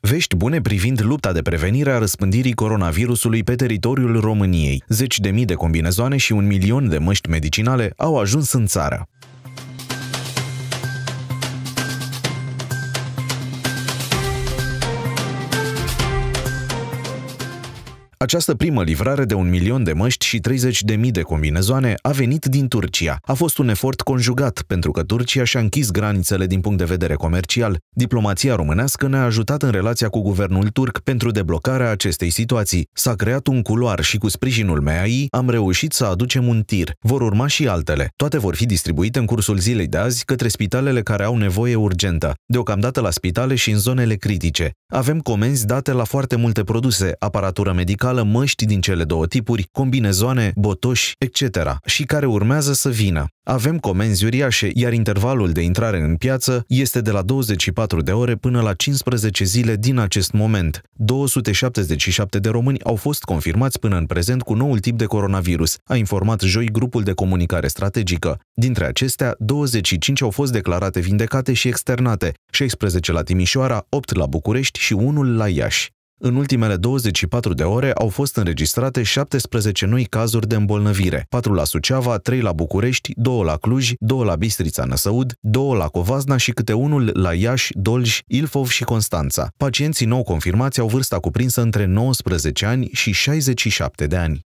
Vești bune privind lupta de prevenire a răspândirii coronavirusului pe teritoriul României. Zeci de mii de combinezoane și un milion de măști medicinale au ajuns în țară. Această primă livrare de un milion de măști și 30.000 de combinezoane a venit din Turcia. A fost un efort conjugat, pentru că Turcia și-a închis granițele din punct de vedere comercial. Diplomația românească ne-a ajutat în relația cu guvernul turc pentru deblocarea acestei situații. S-a creat un culoar și cu sprijinul MEAI am reușit să aducem un tir. Vor urma și altele. Toate vor fi distribuite în cursul zilei de azi către spitalele care au nevoie urgentă, deocamdată la spitale și în zonele critice. Avem comenzi date la foarte multe produse, aparatură medicală, cală măști din cele două tipuri, combinezoane, botoși, etc. și care urmează să vină. Avem comenzi uriașe, iar intervalul de intrare în piață este de la 24 de ore până la 15 zile din acest moment. 277 de români au fost confirmați până în prezent cu noul tip de coronavirus, a informat joi grupul de comunicare strategică. Dintre acestea, 25 au fost declarate vindecate și externate, 16 la Timișoara, 8 la București și 1 la Iași. În ultimele 24 de ore au fost înregistrate 17 noi cazuri de îmbolnăvire, 4 la Suceava, 3 la București, 2 la Cluj, 2 la Bistrița Năsăud, 2 la Covazna și câte unul la Iași, Dolj, Ilfov și Constanța. Pacienții nou confirmați au vârsta cuprinsă între 19 ani și 67 de ani.